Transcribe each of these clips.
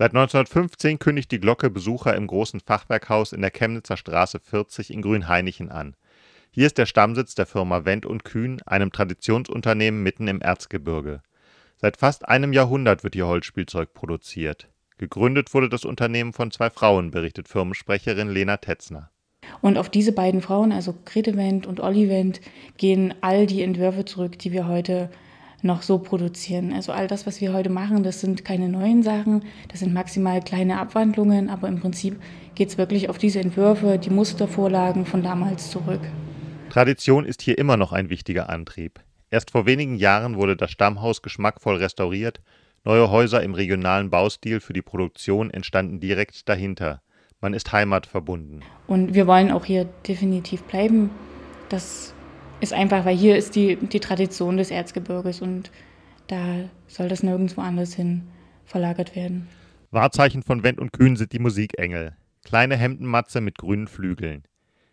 Seit 1915 kündigt die Glocke Besucher im Großen Fachwerkhaus in der Chemnitzer Straße 40 in Grünheinichen an. Hier ist der Stammsitz der Firma Wendt und Kühn, einem Traditionsunternehmen mitten im Erzgebirge. Seit fast einem Jahrhundert wird hier Holzspielzeug produziert. Gegründet wurde das Unternehmen von zwei Frauen, berichtet Firmensprecherin Lena Tetzner. Und auf diese beiden Frauen, also Grete Wendt und Olli Wendt, gehen all die Entwürfe zurück, die wir heute noch so produzieren. Also all das, was wir heute machen, das sind keine neuen Sachen, das sind maximal kleine Abwandlungen, aber im Prinzip geht es wirklich auf diese Entwürfe, die Mustervorlagen von damals zurück. Tradition ist hier immer noch ein wichtiger Antrieb. Erst vor wenigen Jahren wurde das Stammhaus geschmackvoll restauriert, neue Häuser im regionalen Baustil für die Produktion entstanden direkt dahinter. Man ist heimatverbunden. Und wir wollen auch hier definitiv bleiben. Das ist einfach, weil hier ist die, die Tradition des Erzgebirges und da soll das nirgendwo anders hin verlagert werden. Wahrzeichen von Wendt und Kühn sind die Musikengel. Kleine Hemdenmatze mit grünen Flügeln.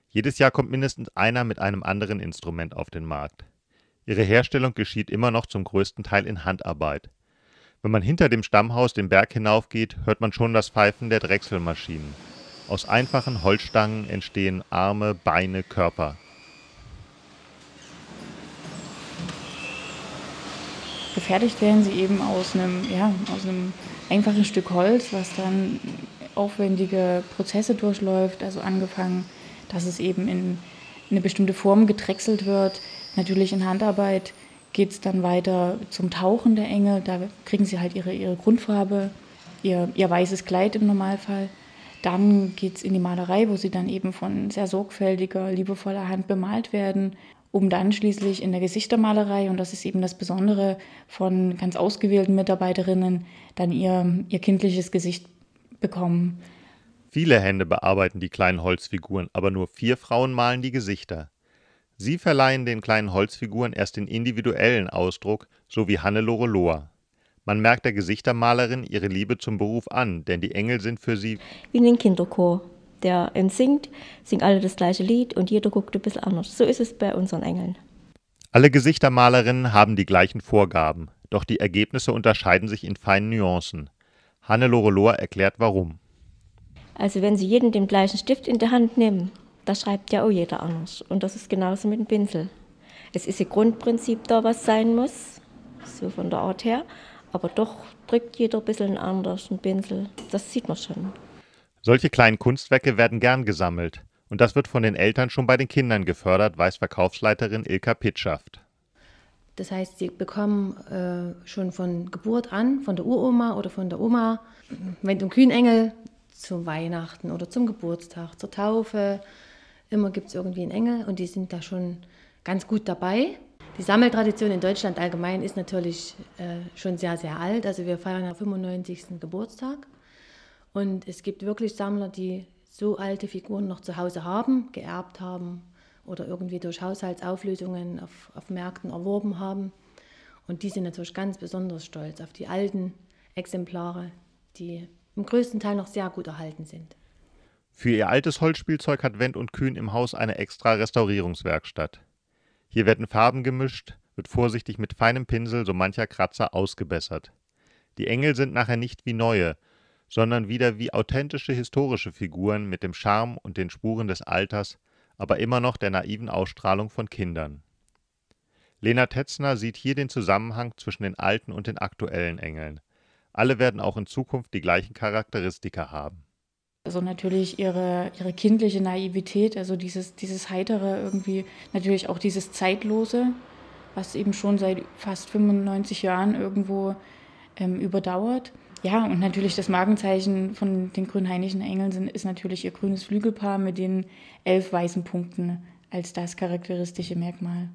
Jedes Jahr kommt mindestens einer mit einem anderen Instrument auf den Markt. Ihre Herstellung geschieht immer noch zum größten Teil in Handarbeit. Wenn man hinter dem Stammhaus den Berg hinaufgeht, hört man schon das Pfeifen der Drechselmaschinen. Aus einfachen Holzstangen entstehen Arme, Beine, Körper. gefertigt werden sie eben aus einem, ja, aus einem einfachen Stück Holz, was dann aufwendige Prozesse durchläuft. Also angefangen, dass es eben in eine bestimmte Form gedrechselt wird. Natürlich in Handarbeit geht es dann weiter zum Tauchen der Engel. Da kriegen sie halt ihre, ihre Grundfarbe, ihr, ihr weißes Kleid im Normalfall. Dann geht es in die Malerei, wo sie dann eben von sehr sorgfältiger, liebevoller Hand bemalt werden um dann schließlich in der Gesichtermalerei, und das ist eben das Besondere von ganz ausgewählten Mitarbeiterinnen, dann ihr, ihr kindliches Gesicht bekommen. Viele Hände bearbeiten die kleinen Holzfiguren, aber nur vier Frauen malen die Gesichter. Sie verleihen den kleinen Holzfiguren erst den individuellen Ausdruck, so wie Hannelore Lohr. Man merkt der Gesichtermalerin ihre Liebe zum Beruf an, denn die Engel sind für sie wie ein Kinderchor der singt, singen alle das gleiche Lied und jeder guckt ein bisschen anders. So ist es bei unseren Engeln. Alle Gesichtermalerinnen haben die gleichen Vorgaben, doch die Ergebnisse unterscheiden sich in feinen Nuancen. Hannelore Lohr erklärt warum. Also wenn Sie jeden den gleichen Stift in der Hand nehmen, da schreibt ja auch jeder anders. Und das ist genauso mit dem Pinsel. Es ist ein Grundprinzip da, was sein muss, so von der Art her. Aber doch drückt jeder ein bisschen anders einen Pinsel. Das sieht man schon. Solche kleinen Kunstwerke werden gern gesammelt, und das wird von den Eltern schon bei den Kindern gefördert, weiß Verkaufsleiterin Ilka Pitschaft. Das heißt, sie bekommen äh, schon von Geburt an, von der Uroma oder von der Oma, wenn du zum Kühnengel, zu Weihnachten oder zum Geburtstag, zur Taufe, immer gibt es irgendwie einen Engel und die sind da schon ganz gut dabei. Die Sammeltradition in Deutschland allgemein ist natürlich äh, schon sehr, sehr alt. Also wir feiern den 95. Geburtstag und es gibt wirklich Sammler, die so alte Figuren noch zu Hause haben, geerbt haben oder irgendwie durch Haushaltsauflösungen auf, auf Märkten erworben haben. Und die sind natürlich ganz besonders stolz auf die alten Exemplare, die im größten Teil noch sehr gut erhalten sind. Für ihr altes Holzspielzeug hat Wendt und Kühn im Haus eine extra Restaurierungswerkstatt. Hier werden Farben gemischt, wird vorsichtig mit feinem Pinsel so mancher Kratzer ausgebessert. Die Engel sind nachher nicht wie neue, sondern wieder wie authentische historische Figuren mit dem Charme und den Spuren des Alters, aber immer noch der naiven Ausstrahlung von Kindern. Lena Tetzner sieht hier den Zusammenhang zwischen den alten und den aktuellen Engeln. Alle werden auch in Zukunft die gleichen Charakteristika haben. Also natürlich ihre, ihre kindliche Naivität, also dieses, dieses Heitere irgendwie, natürlich auch dieses Zeitlose, was eben schon seit fast 95 Jahren irgendwo ähm, überdauert ja, und natürlich das Markenzeichen von den grünheinischen Engeln sind, ist natürlich ihr grünes Flügelpaar mit den elf weißen Punkten als das charakteristische Merkmal.